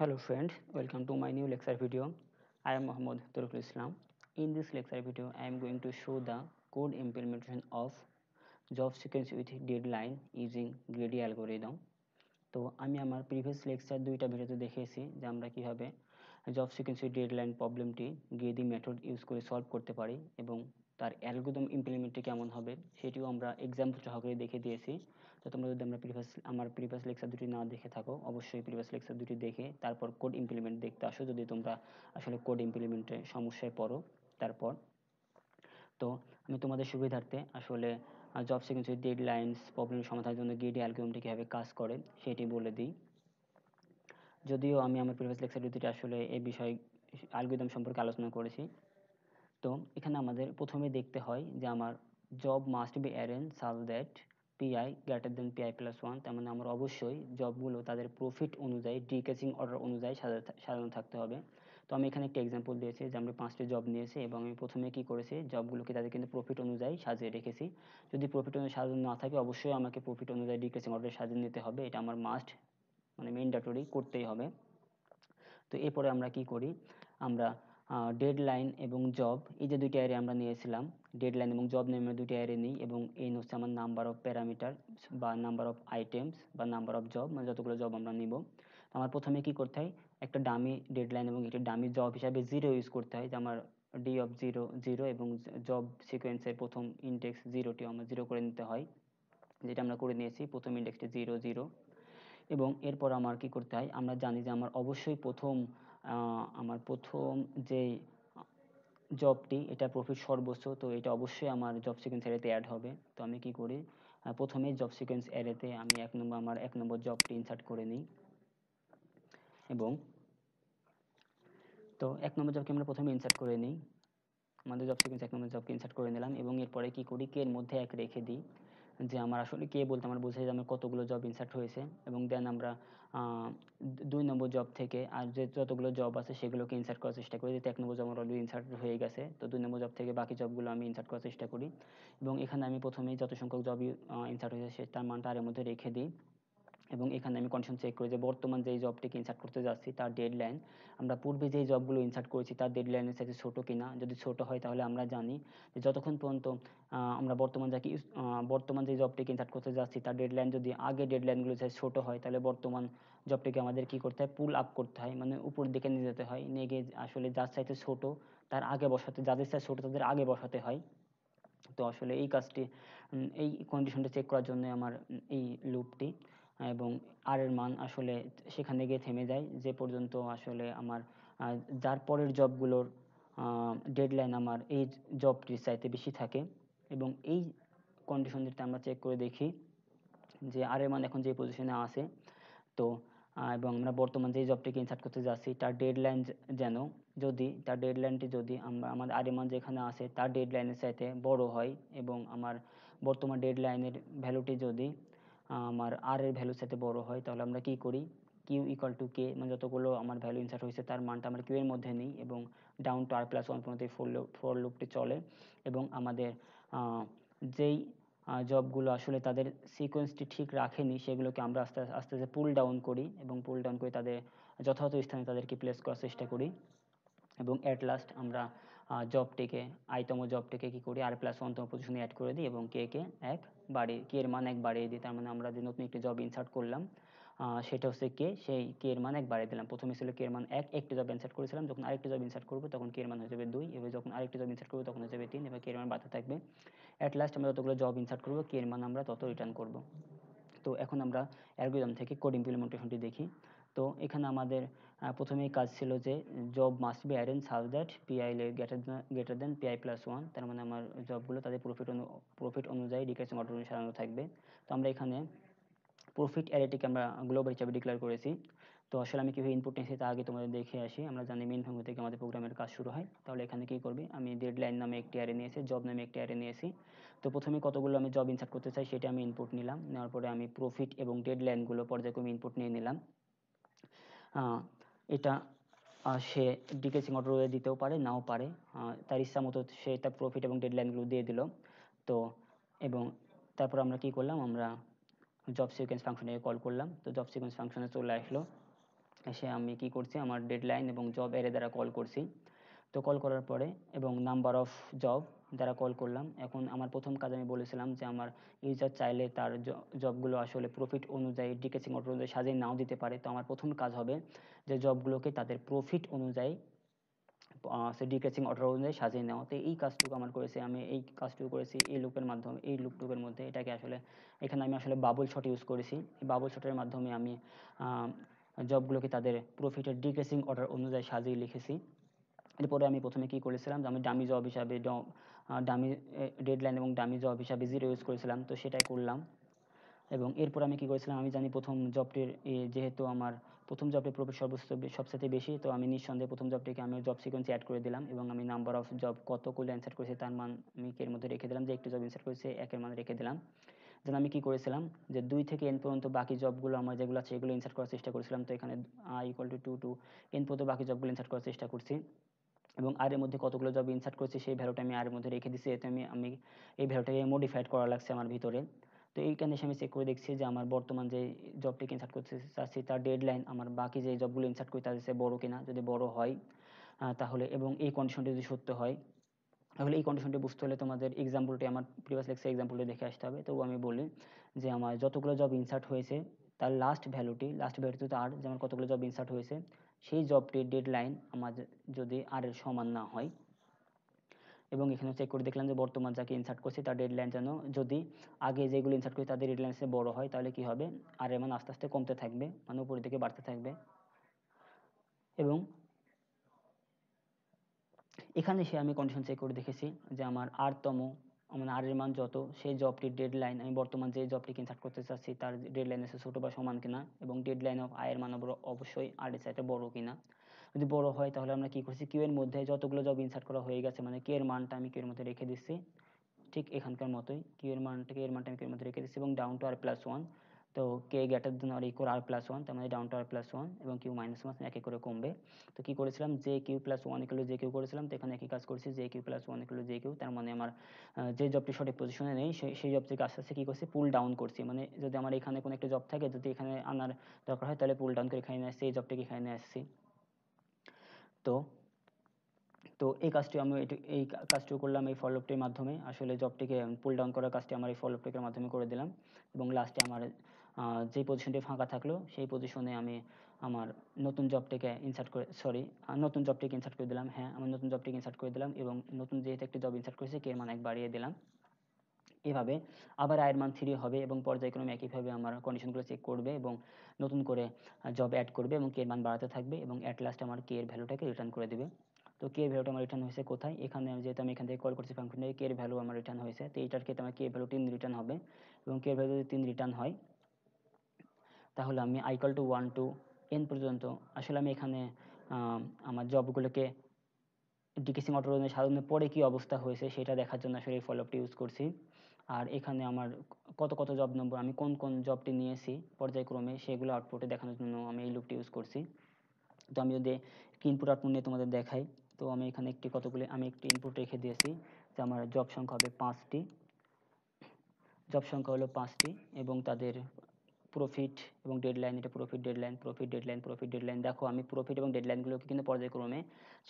Hello friends, welcome to my new lecture video. I am Mohammad Turkul Islam. In this lecture video, I am going to show the code implementation of job sequence with deadline using greedy algorithm. তো আমি আমার previous lecture দুইটা ভিডিওতে দেখিয়েছি যে আমরা কীভাবে job sequence with deadline প্রবলেমটি গ্রেডি মেথড ইউজ করে সলভ করতে পারি এবং তার অ্যালগোদম ইমপ্লিমেন্টটি কেমন হবে সেটিও আমরা এক্সাম্পল সহকারে দেখে দিয়েছি তো তোমরা যদি আমরা প্রিভিয়াস আমার প্রিভিয়াস লেকচার দুটি না দেখে থাকো অবশ্যই প্রিভিয়াস লেকচার দুটি দেখে তারপর কোড ইমপ্লিমেন্ট দেখতে আসো যদি তোমরা আসলে কোড ইমপ্লিমেন্টে সমস্যায় পড়ো তারপর তো আমি তোমাদের সুবিধার্থে আসলে জব সিকুয়েন্সের ডেড লাইন্স প্রবলেম সমাধানের জন্য গ্রিডি অ্যালগরিদমটি কীভাবে কাজ করে সেটি বলে দিই যদিও আমি আমার প্রিভিয়াস লেকচার দুটিতে আসলে এই বিষয়ে অ্যালগরিদম সম্পর্কে আলোচনা করেছি তো এখানে আমাদের প্রথমে দেখতে হয় যে আমার job must be arrange such that pi greater than pi plus one তার মানে আমার অবশ্যই job গুলো তাদের profit অনুযায়ী decreasing order অনুযায়ী সাজানো থাকতে হবে তো আমি এখানে একটা example দিয়েছি যে আমি পাঁচটা job নিয়েছি এবং আমি প্রথমে কি করেছি job গুলোকে তাদের কিন্তু profit অনুযায়ী সাজিয়ে রেখেছি যদি profit অনুযায়ী সাজানো না থাকে অবশ্যই আমাকে profit অনুযায়ী decreasing order সাজিয়ে নিতে হবে এটা আমার must মানে mandatory করতেই হবে তো এরপরে আমরা কি করি আমরা ডেডলাইন এবং জব এই যে দুইটা অ্যারে আমরা নিয়েছিলাম ডেডলাইন এবং জব নেমে দুইটা অ্যারে নিই এবং এই হচ্ছে আমার নাম্বার অফ প্যারামিটার বা নাম্বার অফ আইটেমস বা নাম্বার অফ জব মানে যতগুলো জব আমরা নিব আমার প্রথমে কি করতে হয় একটা ডামি ডেডলাইন এবং একটা ডামি জব হিসাবে জিরো ইউজ করতে হয় যে আমার ডি অফ জিরো জিরো এবং জব সিকোয়েন্সের প্রথম ইন্ডেক্স জিরোটি আমার জিরো করে নিতে হয় যেটা আমরা করে নিয়েছি প্রথম ইন্ডেক্সটি জিরো জিরো এবং এরপর আমার কি করতে হয় আমরা জানি যে আমার অবশ্যই প্রথম আহ আমার প্রথম যে job টি এটা profit সর্বোচ্চ তো এটা অবশ্যই আমার job sequence area তে add হবে তো আমি কি করি আহ প্রথমেই job sequence area তে আমি এক নম্বর আমার এক নম্বর job টি insert করে নিই এবং তো এক নম্বর job আমরা প্রথমে insert করে নিই আমাদের job sequence এক নম্বর job ইনসার্ট insert করে নিলাম এবং এর পরে কি করি k এর মধ্যে এক রেখে দিই যে আমার আসলে কে বলতে আমার বোঝা যায় আমার কতগুলো জব ইনসার্ট হয়েছে এবং দেন আমরা দুই নম্বর জব থেকে আর যে যতগুলো জব আছে সেগুলোকে ইনসার্ট করার চেষ্টা করি এক নম্বর জব আমার অলরেডি ইনসার্ট হয়ে গেছে তো দুই নম্বর জব থেকে বাকি জবগুলো আমি ইনসার্ট করার চেষ্টা করি এবং এখানে আমি প্রথমেই যত সংখ্যক জবই ইনসার্ট হয়েছে সে তার মানটা আর মধ্যে রেখে দিই এবং এখানে আমি কন্ডিশন চেক করি যে বর্তমান যেই জবটিকে ইনসার্ট করতে যাচ্ছি তার ডেডলাইন আমরা পূর্বে যেই জবগুলো ইনসার্ট করেছি তার ডেডলাইনের সাথে ছোট কিনা যদি ছোট হয় তাহলে আমরা জানি যে যতক্ষণ পর্যন্ত আমরা বর্তমান যাকে বর্তমান যে জবটিকে ইনসার্ট করতে যাচ্ছি তার ডেডলাইন যদি আগে ডেডলাইনগুলো সাথে ছোট হয় তাহলে বর্তমান জবটিকে আমাদের কি করতে হয় পুল আপ করতে হয় মানে উপর দিকে নিয়ে যেতে হয় নিয়ে গিয়ে আসলে যার চাইতে ছোট তার আগে বসাতে যাদের সাইজ ছোট তাদের আগে বসাতে হয় তো আসলে এই কাজটি এই কন্ডিশনটা চেক করার জন্য আমার এই লুপটি এবং আর এর মান আসলে সেখানে গিয়ে থেমে যায় যে পর্যন্ত আসলে আমার যার পরের জবগুলোর ডেডলাইন আমার এই জবটির চাইতে বেশি থাকে এবং এই কন্ডিশনটিতে আমরা চেক করে দেখি যে আর এর মান এখন যে পজিশনে আছে তো এবং আমরা বর্তমান যে জবটিকে ইনসার্ট করতে যাচ্ছি তার ডেডলাইন যেন যদি তার ডেডলাইনটি যদি আমরা আমার মান যেখানে আছে তার ডেডলাইনের চাইতে বড় হয় এবং আমার বর্তমান ডেডলাইনের ভ্যালুটি যদি আমার r এর ভ্যালুর সাথে বড়ো হয় তাহলে আমরা কি করি q equal to k মানে যতগুলো আমার ভ্যালু ইনসার্ট হয়েছে তার মানটা আমরা কিউ এর মধ্যে নিই এবং down to r plus one পর্যন্ত এই ফোর লুপটি চলে এবং আমাদের যেই জবগুলো আসলে তাদের সিকোয়েন্সটি ঠিক রাখেনি সেগুলোকে আমরা আস্তে আস্তে আস্তে পুল ডাউন করি এবং পুল ডাউন করে তাদের যথাযথ স্থানে তাদেরকে প্লেস করার চেষ্টা করি এবং অ্যাট লাস্ট আমরা আহ job টাকে i তম job কি করি r plus one তম position এ add করে দিই এবং k কে এক বাড়িয়ে k এর মান এক বাড়িয়ে দিই তার মানে আমরা যে নতুন একটি job insert করলাম আহ সেটা হচ্ছে k সেই k এর মান এক বাড়িয়ে দিলাম প্রথমে ছিল k এর মান এক একটি job insert করেছিলাম যখন আরেকটি job insert করবো তখন k এর মান হয়ে যাবে দুই এবং যখন আরেকটি job insert করবো তখন হয়ে যাবে তিন এবার k এর মান বাড়তে থাকবে at last আমরা যতগুলো job insert করবো k এর মান আমরা তত return করবো তো এখন আমরা algorithm থেকে code implementation টি দেখি তো এখানে আমাদের আহ প্রথমেই কাজ ছিল যে job must be arrange such that PI greater than greater than PI plus one তার মানে আমার job গুলো তাদের profit অনু profit অনুযায়ী decreasing autonomy সাজানো থাকবে তো আমরা এখানে profit array টিকে আমরা global হিসেবে declare করেছি তো আসলে আমি কিভাবে input নিয়েছি তার আগে তোমাদের দেখে আসি আমরা জানি main function থেকে আমাদের program এর কাজ শুরু হয় তাহলে এখানে কি করবে আমি deadline নামে একটি array নিয়েছি job নামে একটি array নিয়েছি তো প্রথমে কতগুলো আমি job insert করতে চাই সেটা আমি input নিলাম নেওয়ার পরে আমি profit এবং deadline গুলো পর্যায়ক্রমে input নিয়ে নিলাম আহ এটা সে ডিকে সিং অটোতে দিতেও পারে নাও পারে তার ইচ্ছা মতো সে তার প্রফিট এবং ডেডলাইনগুলো দিয়ে দিল তো এবং তারপর আমরা কি করলাম আমরা জব সিকোয়েন্স ফাংশনে কল করলাম তো জব সিকোয়েন্স ফাংশনে চলে আসলো এসে আমি কি করছি আমার ডেডলাইন এবং জব এর দ্বারা কল করছি তো কল করার পরে এবং নাম্বার অফ জব যারা কল করলাম এখন আমার প্রথম কাজ আমি বলেছিলাম যে আমার ইউজার চাইলে তার জবগুলো আসলে প্রফিট অনুযায়ী ডিকেসিং অর্ডার অনুযায়ী সাজিয়ে নাও দিতে পারে তো আমার প্রথম কাজ হবে যে জবগুলোকে তাদের প্রফিট অনুযায়ী ডিকেসিং অর্ডার অনুযায়ী সাজিয়ে নেওয়া তো এই কাজটুকু আমার করেছি আমি এই কাজটুকু করেছি এই লুকের মাধ্যমে এই লুকটুকের মধ্যে এটাকে আসলে এখানে আমি আসলে বাবল শট ইউজ করেছি এই বাবল শটের মাধ্যমে আমি জবগুলোকে তাদের প্রফিটের ডিকেসিং অর্ডার অনুযায়ী সাজিয়ে লিখেছি এরপরে আমি প্রথমে কী করেছিলাম যে আমি ডামি জব হিসাবে ডামি ডেডলাইন এবং ডামি জব হিসাবে জিরো ইউজ করেছিলাম তো সেটাই করলাম এবং এরপর আমি কি করেছিলাম আমি জানি প্রথম জবটির যেহেতু আমার প্রথম জবটির প্রফিট সর্বোচ্চ সবচেয়ে বেশি তো আমি নিঃসন্দেহে প্রথম জবটিকে আমি জব সিকোয়েন্স অ্যাড করে দিলাম এবং আমি নাম্বার অফ জব কত করলে অ্যান্সার করেছি তার মান আমি এর মধ্যে রেখে দিলাম যে একটি জব অ্যান্সার করেছে একের মান রেখে দিলাম যেন আমি কি করেছিলাম যে দুই থেকে এন পর্যন্ত বাকি জবগুলো আমার যেগুলো আছে এগুলো ইনসার্ট করার চেষ্টা করেছিলাম তো এখানে I equal to two to N পর্যন্ত বাকি জবগুলো ইনসার্ট করার চেষ্টা করছি এবং আর এর মধ্যে কতগুলো জব ইনসার্ট করেছি সেই ভ্যালুটা আমি আর এর মধ্যে রেখে দিছি এতে আমি আমি এই ভ্যালুটাকে মডিফাইড করা লাগছে আমার ভিতরে তো এইখানে এসে আমি চেক করে দেখছি যে আমার বর্তমান যে জবটিকে ইনসার্ট করতে চাচ্ছি তার ডেডলাইন আমার বাকি যে জবগুলো ইনসার্ট করি তাদের বড় কিনা যদি বড় হয় তাহলে এবং এই কন্ডিশনটি যদি সত্য হয় তাহলে এই কন্ডিশনটি বুঝতে হলে তোমাদের এক্সাম্পলটি আমার প্রিভিয়াস লেগসে এক্সাম্পলটি দেখে আসতে হবে তবু আমি বলি যে আমার যতগুলো জব ইনসার্ট হয়েছে তার লাস্ট ভ্যালুটি লাস্ট ভ্যালুটি তো আর যেমন কতগুলো জব ইনসার্ট হয়েছে সেই job টির deadline আমাদের যদি আর এর সমান না হয় এবং এখানে check করে দেখলাম যে বর্তমান যাকে insert করছে তার deadline যেন যদি আগে যেগুলো insert করেছি তাদের deadline এর চেয়ে বড় হয় তাহলে কি হবে আর এর মান আস্তে আস্তে কমতে থাকবে মানে উপরের দিকে বাড়তে থাকবে এবং এখানে এসে আমি condition check করে দেখেছি যে আমার আরতম তম মানে আর এর মান যত সেই job টির deadline আমি বর্তমান যে job ইনসার্ট করতে চাচ্ছি তার deadline এর ছোট বা সমান কিনা এবং deadline of আয়ের মান অবশ্যই আর এর চাইতে বড় কিনা যদি বড়ো হয় তাহলে আমরা কি করছি queue এর মধ্যে যতগুলো job insert করা হয়ে গেছে মানে কে এর মানটা আমি queue এর মধ্যে রেখে দিচ্ছি ঠিক এখানকার মতোই queue এর মানটাকে এর মানটা আমি queue এর মধ্যে রেখে দিচ্ছি এবং down to R plus one তো K greater than or equal R plus one তার মানে down to R plus one এবং কিউ মাইনাস ওয়ান এক করে কমবে তো কি করেছিলাম j Q plus one equal to Q করেছিলাম তো এখানে একই কাজ করেছি j Q plus one equal to Q তার মানে আমার যে জবটি সঠিক পজিশনে নেই সেই সেই job টিকে আস্তে আস্তে কি করছি পুল ডাউন করছি মানে যদি আমার এখানে কোনো একটা জব থাকে যদি এখানে আনার দরকার হয় তাহলে পুল ডাউন করে এখানে আসছি এই জবটিকে এখানে আসছি তো তো এই কাজটি আমি এই কাজটিও করলাম এই ফর লুপটির মাধ্যমে আসলে জবটিকে পুল ডাউন করার কাজটি আমার এই ফর লুপটির মাধ্যমে করে দিলাম এবং লাস্টে আমার যে পজিশনটি ফাঁকা থাকলো সেই পজিশনে আমি আমার নতুন জবটিকে ইনসার্ট করে সরি নতুন জবটিকে ইনসার্ট করে দিলাম হ্যাঁ আমি নতুন জবটিকে ইনসার্ট করে দিলাম এবং নতুন যেহেতু একটি জব ইনসার্ট করেছি কে মান এক বাড়িয়ে দিলাম এভাবে আবার আয়ের মান থ্রি হবে এবং পর্যায়ক্রমে একইভাবে আমার কন্ডিশনগুলো চেক করবে এবং নতুন করে জব অ্যাড করবে এবং কে এর মান বাড়াতে থাকবে এবং অ্যাট লাস্ট আমার কে এর ভ্যালুটাকে রিটার্ন করে দেবে তো কে এর ভ্যালুটা আমার রিটার্ন হয়েছে কোথায় এখানে আমি যেহেতু আমি এখান থেকে কল করছি ফাংশন থেকে কে এর ভ্যালু আমার রিটার্ন হয়েছে তো এইটার ক্ষেত্রে আমার কে ভ্যালু তিন রিটার্ন হবে এবং কে এর ভ্যালু যদি তিন রিটার্ন হয় তাহলে আমি i to to one N n পর্যন্ত আসলে আমি এখানে আমার job গুলোকে decreasing autonomous সাজানোর পরে কি অবস্থা হয়েছে সেটা দেখার জন্য আসলে এই follow up টি use করছি আর এখানে আমার কত কত job number আমি কোন কোন job টি নিয়েছি পর্যায়ক্রমে সেগুলো output এ দেখানোর জন্য আমি এই loop টি use করছি তো আমি যদি একটি input output নিয়ে তোমাদের দেখাই তো আমি এখানে একটি কতগুলি আমি একটি input রেখে দিয়েছি যে আমার job সংখ্যা হবে পাঁচটি job সংখ্যা হলো পাঁচটি এবং তাদের profit এবং deadline এটা profit deadline profit deadline profit deadline দেখো আমি profit এবং deadline গুলোকে কিন্তু পর্যায়ক্রমে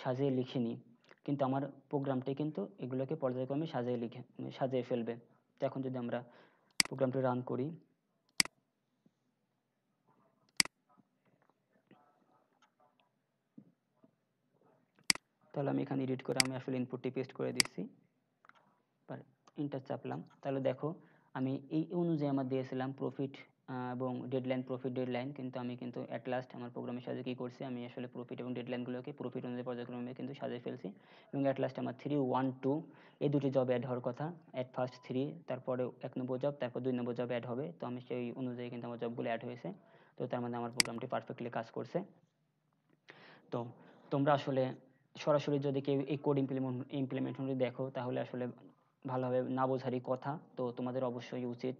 সাজিয়ে লিখিনি কিন্তু আমার program টি কিন্তু এগুলোকে পর্যায়ক্রমে সাজিয়ে লিখে মানে সাজিয়ে ফেলবে তো এখন যদি আমরা program টি run করি তাহলে আমি এখানে edit করে আমি আসলে input টি paste করে দিচ্ছি enter চাপলাম তাহলে দেখো আমি এই অনুযায়ী আমার দিয়েছিলাম profit এবং ডেডলাইন প্রফিট ডেডলাইন কিন্তু আমি কিন্তু অ্যাট লাস্ট আমার প্রোগ্রামের সাজে কী করছি আমি আসলে প্রফিট এবং ডেডলাইনগুলোকে প্রফিট অনুযায়ী পর্যায়ক্রমে কিন্তু সাজিয়ে ফেলছি এবং অ্যাট লাস্ট আমার থ্রি ওয়ান টু এই দুটি জব অ্যাড হওয়ার কথা অ্যাট ফার্স্ট থ্রি তারপরে এক নম্বর জব তারপর দুই নম্বর জব অ্যাড হবে তো আমি সেই অনুযায়ী কিন্তু আমার জবগুলো অ্যাড হয়েছে তো তার মধ্যে আমার প্রোগ্রামটি পারফেক্টলি কাজ করছে তো তোমরা আসলে সরাসরি যদি কেউ এই কোড ইমপ্লিমেন্ট ইমপ্লিমেন্টেশনটি দেখো তাহলে আসলে ভালোভাবে না বোঝারই কথা তো তোমাদের অবশ্যই উচিত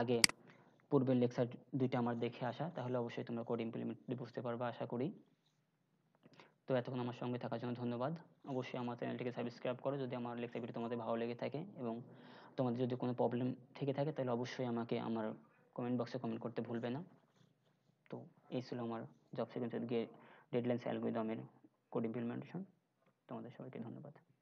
আগে পূর্বের লেকচার দুইটা আমার দেখে আসা তাহলে অবশ্যই তোমরা কোড ইমপ্লিমেন্টটি বুঝতে পারবা আশা করি তো এতক্ষণ আমার সঙ্গে থাকার জন্য ধন্যবাদ অবশ্যই আমার চ্যানেলটিকে সাবস্ক্রাইব করো যদি আমার লেকচার ভিডিও তোমাদের ভালো লেগে থাকে এবং তোমাদের যদি কোনো প্রবলেম থেকে থাকে তাহলে অবশ্যই আমাকে আমার কমেন্ট বক্সে কমেন্ট করতে ভুলবে না তো এই ছিল আমার জব সেকেন্ড ডেডলাইন্স অ্যালগোরিদমের কোড ইমপ্লিমেন্টেশন তোমাদের সবাইকে ধন্যবাদ